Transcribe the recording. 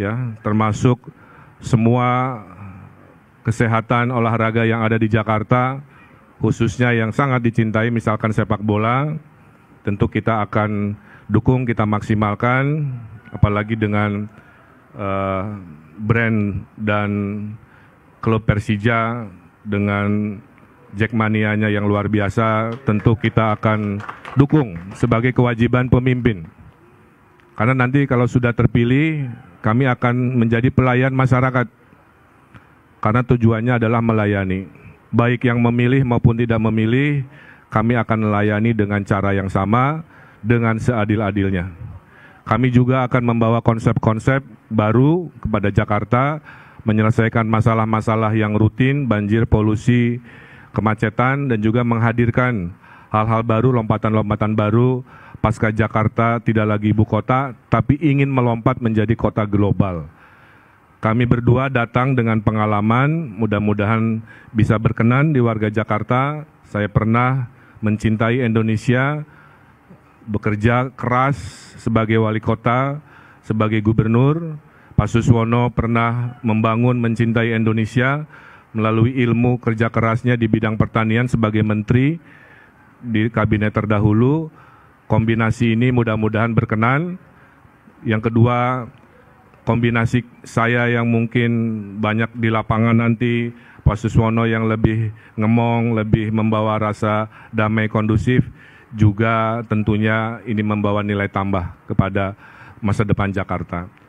ya termasuk semua kesehatan olahraga yang ada di Jakarta khususnya yang sangat dicintai misalkan sepak bola tentu kita akan dukung kita maksimalkan apalagi dengan uh, brand dan klub Persija dengan Jackmania-nya yang luar biasa tentu kita akan dukung sebagai kewajiban pemimpin karena nanti kalau sudah terpilih kami akan menjadi pelayan masyarakat karena tujuannya adalah melayani. Baik yang memilih maupun tidak memilih, kami akan melayani dengan cara yang sama, dengan seadil-adilnya. Kami juga akan membawa konsep-konsep baru kepada Jakarta, menyelesaikan masalah-masalah yang rutin, banjir, polusi, kemacetan, dan juga menghadirkan hal-hal baru, lompatan-lompatan baru, pasca Jakarta tidak lagi ibu kota, tapi ingin melompat menjadi kota global. Kami berdua datang dengan pengalaman, mudah-mudahan bisa berkenan di warga Jakarta. Saya pernah mencintai Indonesia, bekerja keras sebagai wali kota, sebagai gubernur. Pak Suswono pernah membangun mencintai Indonesia melalui ilmu kerja kerasnya di bidang pertanian sebagai menteri di kabinet terdahulu kombinasi ini mudah-mudahan berkenan. Yang kedua, kombinasi saya yang mungkin banyak di lapangan nanti, Pak Suswono yang lebih ngemong, lebih membawa rasa damai kondusif, juga tentunya ini membawa nilai tambah kepada masa depan Jakarta.